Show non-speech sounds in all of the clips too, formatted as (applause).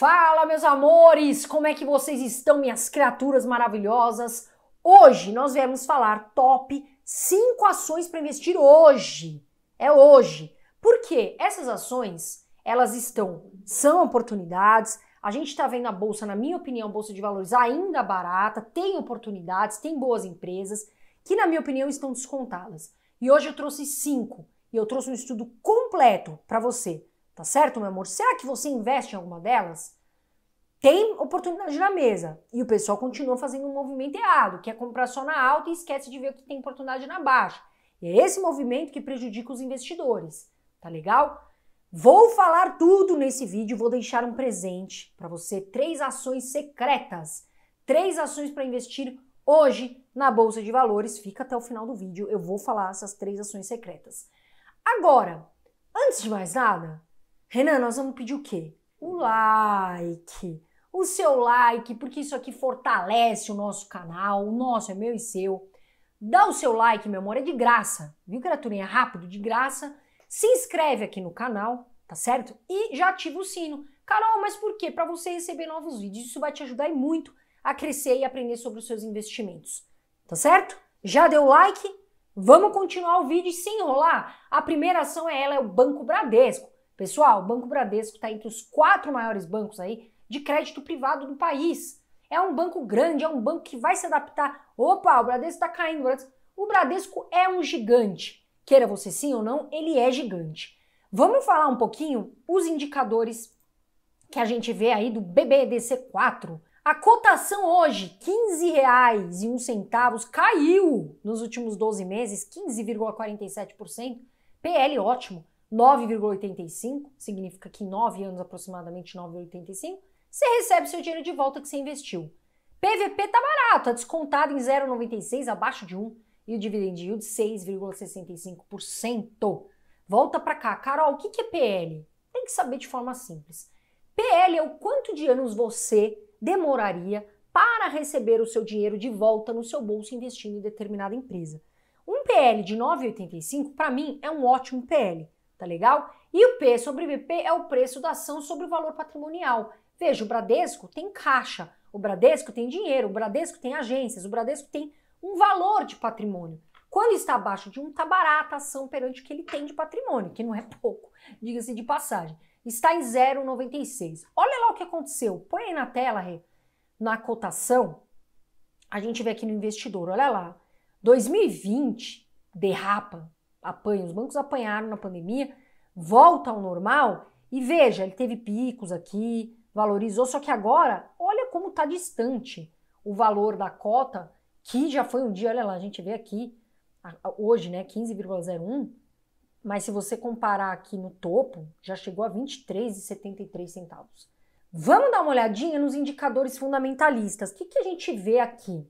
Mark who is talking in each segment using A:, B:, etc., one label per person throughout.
A: Fala, meus amores! Como é que vocês estão, minhas criaturas maravilhosas? Hoje nós viemos falar top 5 ações para investir hoje. É hoje. Porque essas ações, elas estão, são oportunidades. A gente está vendo a bolsa, na minha opinião, a bolsa de valores ainda barata, tem oportunidades, tem boas empresas que, na minha opinião, estão descontadas. E hoje eu trouxe cinco e eu trouxe um estudo completo para você Tá certo, meu amor? Será que você investe em alguma delas? Tem oportunidade na mesa e o pessoal continua fazendo um movimento errado, que é comprar só na alta e esquece de ver o que tem oportunidade na baixa. E é esse movimento que prejudica os investidores. Tá legal? Vou falar tudo nesse vídeo, vou deixar um presente para você, três ações secretas, três ações para investir hoje na bolsa de valores. Fica até o final do vídeo, eu vou falar essas três ações secretas. Agora, antes de mais nada, Renan, nós vamos pedir o quê? O like. O seu like, porque isso aqui fortalece o nosso canal, o nosso é meu e seu. Dá o seu like, meu amor, é de graça. Viu, criaturinha? É rápido, de graça. Se inscreve aqui no canal, tá certo? E já ativa o sino. Carol, mas por quê? Para você receber novos vídeos. Isso vai te ajudar muito a crescer e aprender sobre os seus investimentos. Tá certo? Já deu like? Vamos continuar o vídeo sim enrolar? A primeira ação é ela, é o Banco Bradesco. Pessoal, o Banco Bradesco está entre os quatro maiores bancos aí de crédito privado do país. É um banco grande, é um banco que vai se adaptar. Opa, o Bradesco está caindo. O Bradesco... é um gigante. Queira você sim ou não, ele é gigante. Vamos falar um pouquinho os indicadores que a gente vê aí do BBDC4. A cotação hoje, R$ 15,01, caiu nos últimos 12 meses, 15,47%. PL ótimo. 9,85, significa que em 9 anos aproximadamente 9,85, você recebe seu dinheiro de volta que você investiu. PVP tá barato, é descontado em 0,96, abaixo de 1, e o dividend yield 6,65%. Volta para cá. Carol, o que é PL? Tem que saber de forma simples. PL é o quanto de anos você demoraria para receber o seu dinheiro de volta no seu bolso investindo em determinada empresa. Um PL de 9,85 para mim é um ótimo PL tá legal? E o P sobre VP é o preço da ação sobre o valor patrimonial. Veja, o Bradesco tem caixa, o Bradesco tem dinheiro, o Bradesco tem agências, o Bradesco tem um valor de patrimônio. Quando está abaixo de um, está barata a ação perante o que ele tem de patrimônio, que não é (laughs) pouco, diga-se de passagem. Está em 0,96. Olha lá o que aconteceu. Põe aí na tela, Rê, na cotação. A gente vê aqui no investidor, olha lá. 2020 derrapa, apanham, os bancos apanharam na pandemia, volta ao normal e veja, ele teve picos aqui, valorizou, só que agora, olha como está distante o valor da cota, que já foi um dia, olha lá, a gente vê aqui, hoje, né, 15,01, mas se você comparar aqui no topo, já chegou a 23,73 centavos. Vamos dar uma olhadinha nos indicadores fundamentalistas. O que, que a gente vê aqui?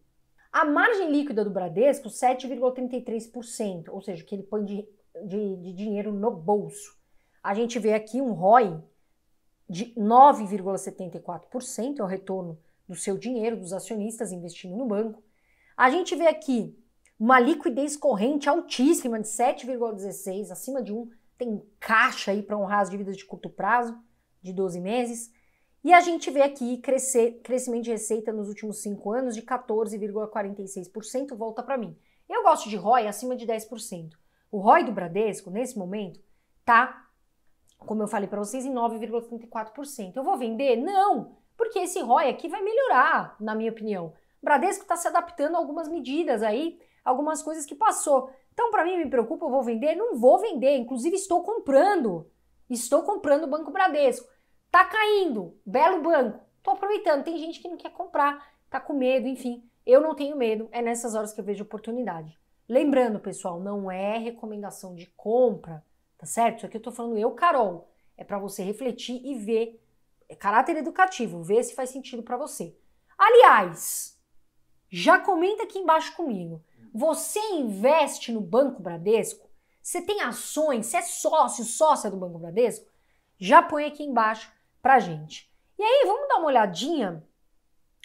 A: A margem líquida do Bradesco, 7,33%, ou seja, que ele põe de, de, de dinheiro no bolso. A gente vê aqui um ROI de 9,74%, é o retorno do seu dinheiro, dos acionistas investindo no banco. A gente vê aqui uma liquidez corrente altíssima de 7,16, acima de um tem caixa aí para honrar as dívidas de curto prazo de 12 meses. E a gente vê aqui crescer, crescimento de receita nos últimos cinco anos de 14,46%, volta para mim. Eu gosto de ROI acima de 10%. O ROI do Bradesco, nesse momento, tá, como eu falei para vocês, em 9,34%. Eu vou vender? Não, porque esse ROI aqui vai melhorar, na minha opinião. O Bradesco está se adaptando a algumas medidas aí, algumas coisas que passou. Então, para mim, me preocupa, eu vou vender? Não vou vender, inclusive estou comprando. Estou comprando o Banco Bradesco. Tá caindo, belo banco. Tô aproveitando. Tem gente que não quer comprar, tá com medo, enfim. Eu não tenho medo, é nessas horas que eu vejo oportunidade. Lembrando, pessoal, não é recomendação de compra, tá certo? Isso aqui eu tô falando eu, Carol. É para você refletir e ver é caráter educativo, ver se faz sentido para você. Aliás, já comenta aqui embaixo comigo. Você investe no Banco Bradesco? Você tem ações? Você é sócio, sócia do Banco Bradesco? Já põe aqui embaixo para gente. E aí, vamos dar uma olhadinha?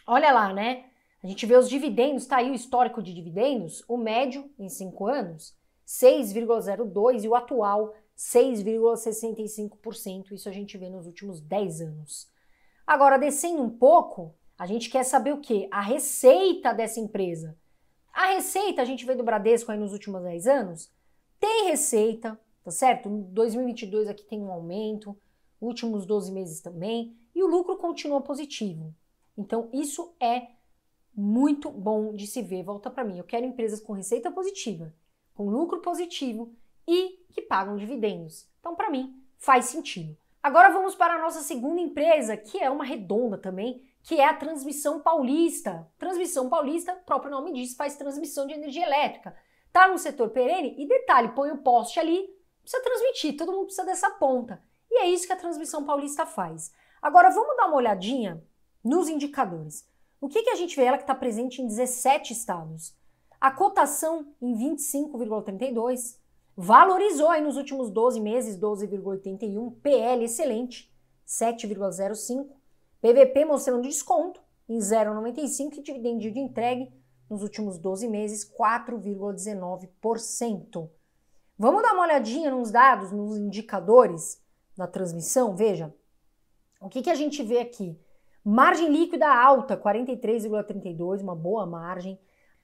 A: Olha lá, né? A gente vê os dividendos, tá aí o histórico de dividendos, o médio em 5 anos, 6,02 e o atual 6,65%. Isso a gente vê nos últimos 10 anos. Agora, descendo um pouco, a gente quer saber o que? A receita dessa empresa. A receita, a gente vê do Bradesco aí nos últimos 10 anos, tem receita, tá certo? Em 2022 aqui tem um aumento, últimos 12 meses também, e o lucro continua positivo. Então, isso é muito bom de se ver. Volta para mim, eu quero empresas com receita positiva, com lucro positivo e que pagam dividendos. Então, para mim, faz sentido. Agora vamos para a nossa segunda empresa, que é uma redonda também, que é a Transmissão Paulista. Transmissão Paulista, próprio nome diz, faz transmissão de energia elétrica. Tá no setor perene e detalhe, põe o poste ali, precisa transmitir, todo mundo precisa dessa ponta. E é isso que a transmissão paulista faz. Agora vamos dar uma olhadinha nos indicadores. O que, que a gente vê? Ela que está presente em 17 estados. A cotação em 25,32 valorizou aí nos últimos 12 meses 12,81, PL excelente 7,05, PVP mostrando desconto em 0,95 e dividendo de entregue nos últimos 12 meses 4,19%. Vamos dar uma olhadinha nos dados, nos indicadores? na transmissão, veja, o que, que a gente vê aqui? Margem líquida alta, 43,32, uma boa margem.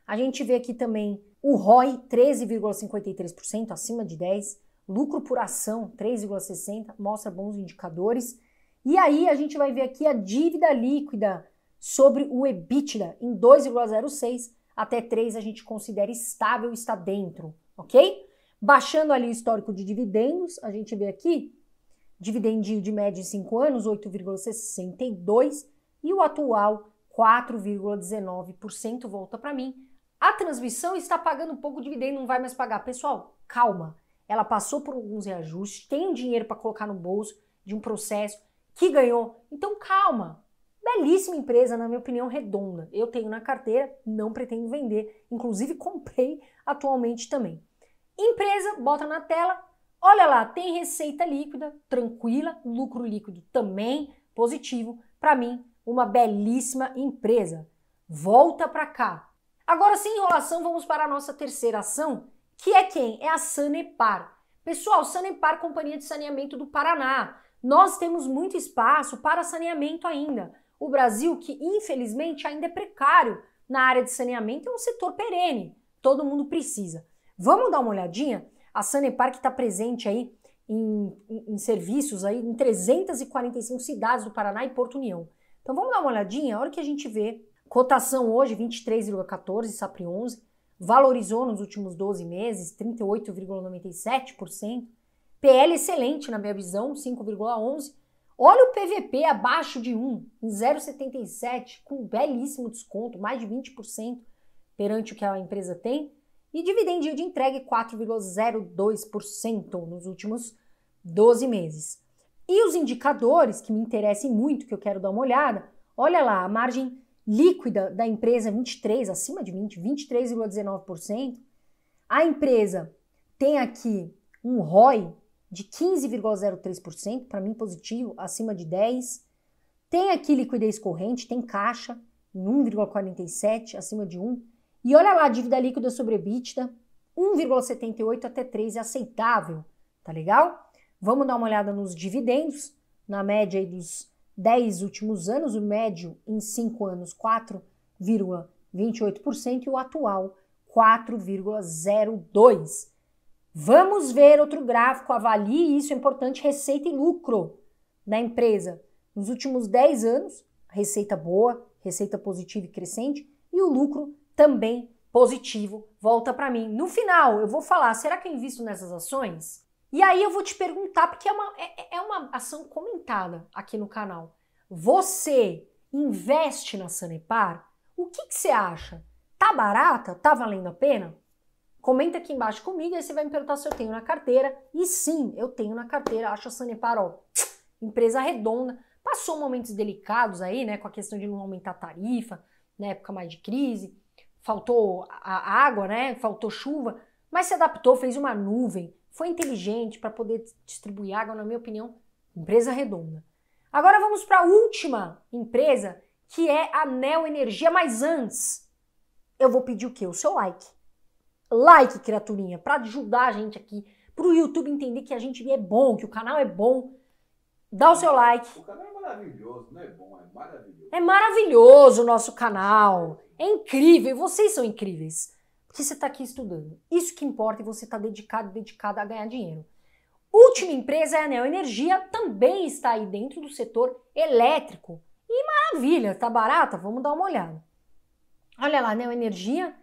A: A gente vê aqui também o ROI, 13,53%, acima de 10%. Lucro por ação, 3,60%, mostra bons indicadores. E aí a gente vai ver aqui a dívida líquida sobre o EBITDA em 2,06 até 3 a gente considera estável, está dentro, ok? Baixando ali o histórico de dividendos, a gente vê aqui dividendinho de média em 5 anos, 8,62%, e o atual 4,19% volta para mim. A transmissão está pagando pouco dividendo, não vai mais pagar. Pessoal, calma. Ela passou por alguns reajustes, tem dinheiro para colocar no bolso de um processo que ganhou. Então, calma. Belíssima empresa, na minha opinião, redonda. Eu tenho na carteira, não pretendo vender. Inclusive, (laughs) comprei atualmente também. Empresa, bota na tela, Olha lá, tem receita líquida, tranquila, lucro líquido também positivo. Para mim, uma belíssima empresa. Volta para cá. Agora, sem enrolação, vamos para a nossa terceira ação, que é quem? É a Sanepar. Pessoal, Sanepar, Companhia de Saneamento do Paraná. Nós temos muito espaço para saneamento ainda. O Brasil, que infelizmente ainda é precário na área de saneamento, é um setor perene. Todo mundo precisa. Vamos dar uma olhadinha? A Sanepar que está presente aí em, em, em, serviços aí em 345 cidades do Paraná e Porto União. Então vamos dar uma olhadinha, a hora que a gente vê, cotação hoje 23,14, SAPRI 11, valorizou nos últimos 12 meses 38,97%, PL excelente na minha visão, 5,11%, olha o PVP abaixo de 1, em 0,77, com um belíssimo desconto, mais de 20% perante o que a empresa tem, e dividend yield entregue 4,02% nos últimos 12 meses. E os indicadores que me interessam muito, que eu quero dar uma olhada, olha lá, a margem líquida da empresa 23, acima de 20, 23,19%. A empresa tem aqui um ROI de 15,03%, para mim positivo, acima de 10. Tem aqui liquidez corrente, tem caixa em 1,47, acima de 1. E olha lá, a dívida líquida sobre EBITDA, 1,78 até 3 é aceitável, tá legal? Vamos dar uma olhada nos dividendos, na média dos 10 últimos anos, o médio em 5 anos 4,28% e o atual 4,02%. Vamos ver outro gráfico, avalie isso, é importante, receita e lucro da empresa. Nos últimos 10 anos, receita boa, receita positiva e crescente, e o lucro também positivo, volta para mim. No final, eu vou falar: será que eu invisto nessas ações? E aí eu vou te perguntar, porque é uma, é, é, é uma ação comentada aqui no canal. Você investe na Sanepar? O que, que você acha? Tá barata? Tá valendo a pena? Comenta aqui embaixo comigo, aí você vai me perguntar se eu tenho na carteira. E sim, eu tenho na carteira, acho a Sanepar, ó, (tsk) empresa redonda. Passou momentos delicados aí, né, com a questão de não aumentar a tarifa, na época mais de crise, faltou a água, né? Faltou chuva, mas se adaptou, fez uma nuvem, foi inteligente para poder distribuir água, na minha opinião, empresa redonda. Agora vamos para a última empresa, que é a Neo Energia, mas antes eu vou pedir o quê? O seu like. Like, criaturinha, para ajudar a gente aqui, para o YouTube entender que a gente é bom, que o canal é bom. Dá o seu like. O canal é maravilhoso, não é bom, é maravilhoso. É maravilhoso o nosso canal. É incrível, vocês são incríveis. Porque você está aqui estudando. Isso que importa e você está dedicado, dedicada a ganhar dinheiro. Última empresa é a Neo Energia, também está aí dentro do setor elétrico. E maravilha, tá barata? Vamos dar uma olhada. Olha lá, Neo Energia,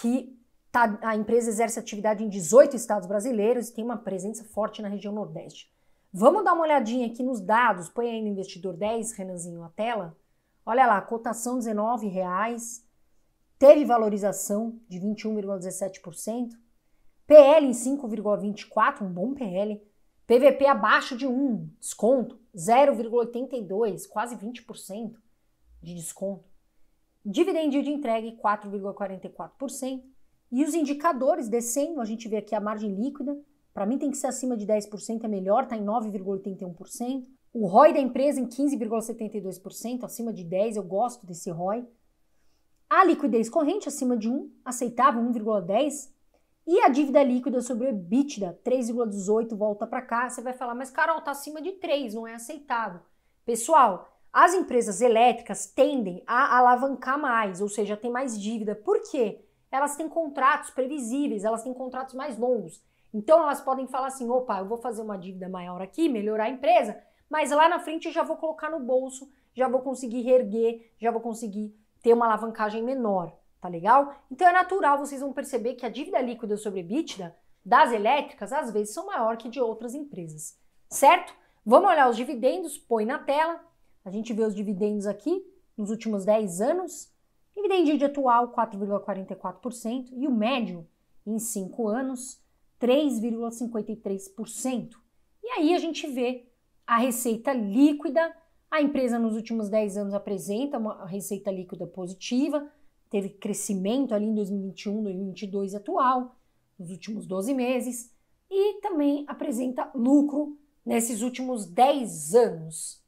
A: que tá, a empresa exerce atividade em 18 estados brasileiros e tem uma presença forte na região Nordeste. Vamos dar uma olhadinha aqui nos dados. Põe aí no investidor 10, Renanzinho, a tela. Olha lá, cotação R$19,00 teve valorização de 21,17%, PL em 5,24%, um bom PL, PVP abaixo de 1, desconto 0,82%, quase 20% de desconto, dividend de entrega 4,44%, e os indicadores descendo, a gente vê aqui a margem líquida, para mim tem que ser acima de 10%, é melhor, está em 9,81%, o ROI da empresa em 15,72%, acima de 10%, eu gosto desse ROI, a liquidez corrente acima de 1, aceitável, 1,10. E a dívida líquida sobre o EBITDA, 3,18, volta para cá. Você vai falar, mas Carol, está acima de 3, não é aceitável. Pessoal, as empresas elétricas tendem a alavancar mais, ou seja, tem mais dívida. Por quê? Elas têm contratos previsíveis, elas têm contratos mais longos. Então elas podem falar assim: opa, eu vou fazer uma dívida maior aqui, melhorar a empresa, mas lá na frente eu já vou colocar no bolso, já vou conseguir reerguer, já vou conseguir ter uma alavancagem menor, tá legal? Então é natural, vocês vão perceber que a dívida líquida sobre EBITDA das elétricas às vezes são maior que de outras empresas, certo? Vamos olhar os dividendos, põe na tela. A gente vê os dividendos aqui nos últimos 10 anos. Dividend yield atual 4,44% e o médio em 5 anos 3,53%. E aí a gente vê a receita líquida a empresa nos últimos 10 anos apresenta uma receita líquida positiva, teve crescimento ali em 2021, 2022 atual, nos últimos 12 meses, e também apresenta lucro nesses últimos 10 anos.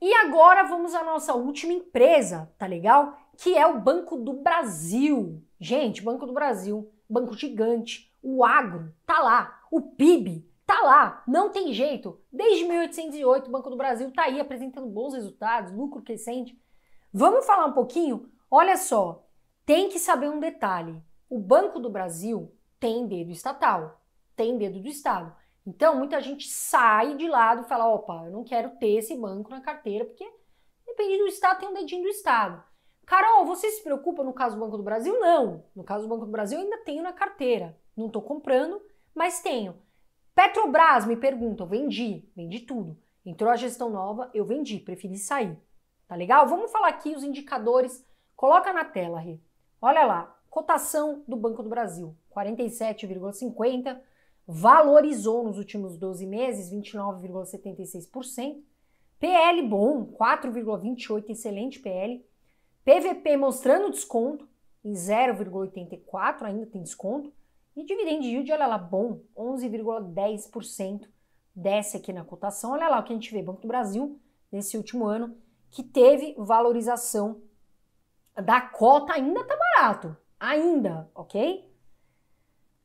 A: E agora vamos à nossa última empresa, tá legal? Que é o Banco do Brasil. Gente, Banco do Brasil, banco gigante, o agro tá lá, o PIB tá lá, não tem jeito. Desde 1808, o Banco do Brasil tá aí apresentando bons resultados, lucro crescente. Vamos falar um pouquinho? Olha só, tem que saber um detalhe. O Banco do Brasil tem dedo estatal, tem dedo do Estado. Então, muita gente sai de lado e fala: opa, eu não quero ter esse banco na carteira, porque depende do Estado, tem um dedinho do Estado. Carol, você se preocupa no caso do Banco do Brasil? Não. No caso do Banco do Brasil, eu ainda tenho na carteira. Não estou comprando, mas tenho. Petrobras, me pergunta, eu vendi, vendi tudo. Entrou a gestão nova, eu vendi, preferi sair. Tá legal? Vamos falar aqui os indicadores. Coloca na tela, Rê. Olha lá, cotação do Banco do Brasil, 47,50, valorizou nos últimos 12 meses 29,76%. PL bom, 4,28, excelente PL. PVP mostrando desconto em 0,84, ainda tem desconto. E dividend yield, olha lá, bom, 11,10%, desce aqui na cotação. Olha lá o que a gente vê, Banco do Brasil, nesse último ano, que teve valorização da cota, ainda tá barato, ainda, ok?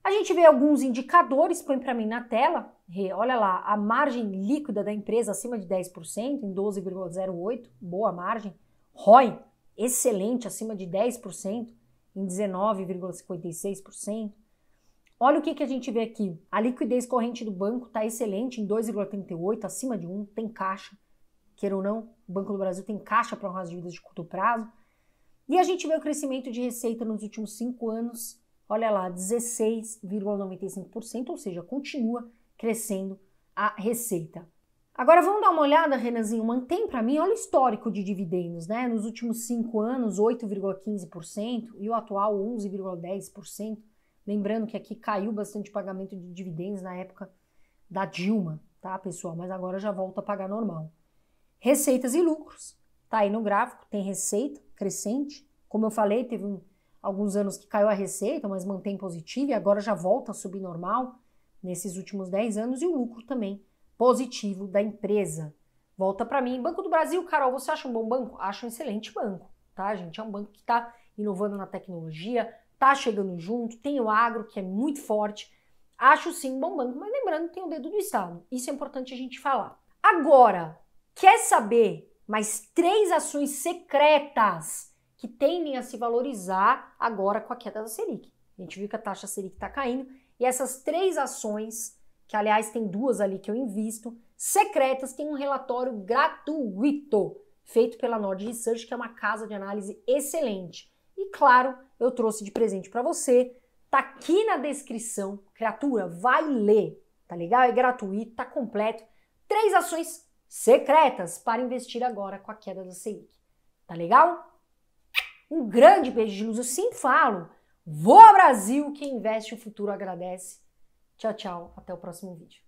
A: A gente vê alguns indicadores, põe para mim na tela, olha lá, a margem líquida da empresa acima de 10%, em 12,08, boa margem. ROI, excelente, acima de 10%, em 19,56%. Olha o que, que a gente vê aqui. A liquidez corrente do banco está excelente, em 2,38, acima de 1, tem caixa. Queira ou não, o Banco do Brasil tem caixa para honrar as dívidas de curto prazo. E a gente vê o crescimento de receita nos últimos cinco anos, olha lá, 16,95%, ou seja, continua crescendo a receita. Agora vamos dar uma olhada, Renanzinho, mantém para mim, olha o histórico de dividendos, né? Nos últimos cinco anos, 8,15% e o atual 11,10%. Lembrando que aqui caiu bastante pagamento de dividendos na época da Dilma, tá, pessoal? Mas agora já volta a pagar normal. Receitas e lucros, tá aí no gráfico, tem receita crescente. Como eu falei, teve um, alguns anos que caiu a receita, mas mantém positiva e agora já volta a subir normal nesses últimos 10 anos e o lucro também positivo da empresa. Volta para mim. Banco do Brasil, Carol, você acha um bom banco? Acho um excelente banco, tá, gente? É um banco que está inovando na tecnologia, tá chegando junto, tem o agro, que é muito forte. Acho sim bom banco, mas lembrando, tem o dedo do Estado. Isso é importante a gente falar. Agora, quer saber mais três ações secretas que tendem a se valorizar agora com a queda da Selic? A gente viu que a taxa Selic está caindo e essas três ações, que aliás tem duas ali que eu invisto, secretas, tem um relatório gratuito feito pela Nord Research, que é uma casa de análise excelente. E claro, eu trouxe de presente para você. Tá aqui na descrição. Criatura, vai ler, tá legal? É gratuito, tá completo. Três ações secretas para investir agora com a queda da Selic. Tá legal? Um grande beijo de luz, eu sempre falo. ao Brasil, quem investe o futuro agradece. Tchau, tchau, até o próximo vídeo.